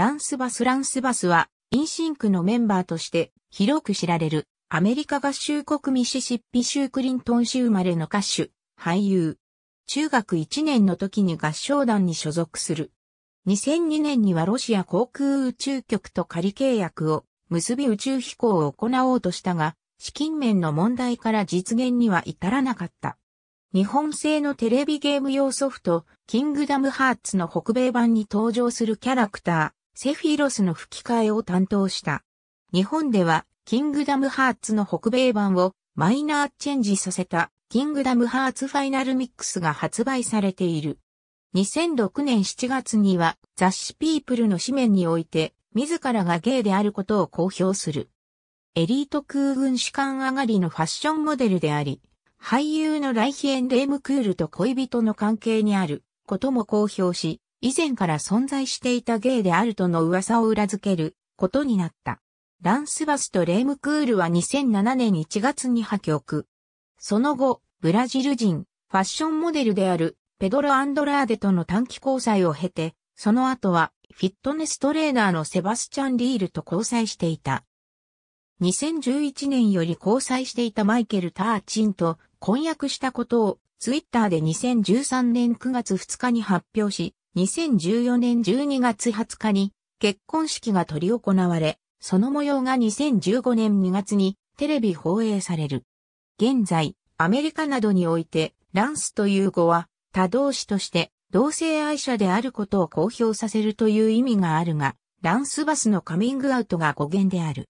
ランスバスランスバスは、インシンクのメンバーとして広く知られる、アメリカ合衆国ミシシッピ州クリントン州生まれの歌手、俳優。中学1年の時に合唱団に所属する。2002年にはロシア航空宇宙局と仮契約を結び宇宙飛行を行おうとしたが、資金面の問題から実現には至らなかった。日本製のテレビゲーム用ソフト、キングダムハーツの北米版に登場するキャラクター、セフィロスの吹き替えを担当した。日本では、キングダムハーツの北米版をマイナーチェンジさせた、キングダムハーツファイナルミックスが発売されている。2006年7月には雑誌ピープルの紙面において自らがゲイであることを公表する。エリート空軍士官上がりのファッションモデルであり、俳優のライヒエン・レームクールと恋人の関係にあることも公表し、以前から存在していたゲイであるとの噂を裏付けることになった。ランスバスとレームクールは2007年1月に破局。その後、ブラジル人、ファッションモデルであるペドロ・アンドラーデとの短期交際を経て、その後はフィットネストレーナーのセバスチャン・リールと交際していた。2011年より交際していたマイケル・ターチンと婚約したことをツイッターで2013年9月2日に発表し、2014年12月20日に結婚式が取り行われ、その模様が2015年2月にテレビ放映される。現在、アメリカなどにおいて、ランスという語は、他同士として同性愛者であることを公表させるという意味があるが、ランスバスのカミングアウトが語源である。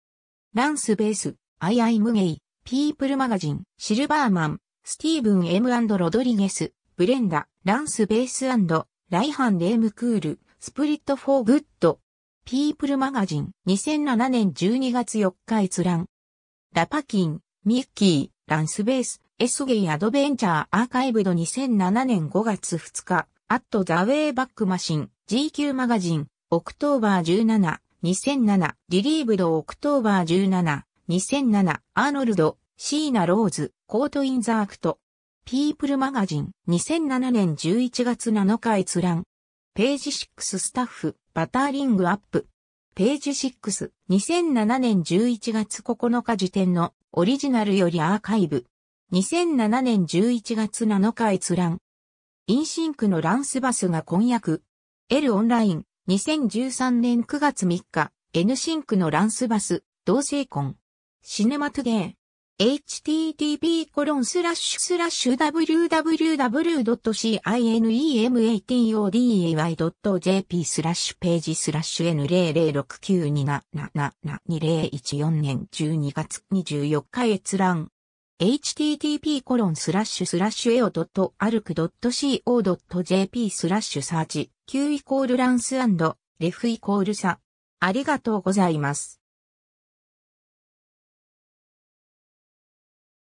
ランスベース、アイアイムゲイ、ピープルマガジン、シルバーマン、スティーブン M& ロドリゲス、ブレンダ、ランスベースライハン・レームクール、スプリット・フォー・グッド。ピープル・マガジン、2007年12月4日閲覧。ラパキン、ミッキー、ランスベース、エスゲイ・アドベンチャー・アーカイブド2007年5月2日、アット・ザ・ウェイ・バック・マシン、GQ マガジン、オクトーバー17、2007、リリーブド・オクトーバー17、2007、アーノルド、シーナ・ローズ、コート・イン・ザ・アクト。ピープルマガジン2007年11月7日閲覧。ページ6スタッフ、バターリングアップ。ページ6、2007年11月9日時点のオリジナルよりアーカイブ。2007年11月7日閲覧。インシンクのランスバスが婚約。L オンライン、2013年9月3日、N シンクのランスバス、同性婚。シネマトゥゲー。http://www.cinematoday.jp スラッシュページスラッシュ n00692772014 年12月24日閲覧 http コロンスラッシュスラッシュ eo.arc.co.jp スラッシュサーチ q イコールランスレフイコールサ。ありがとうございます。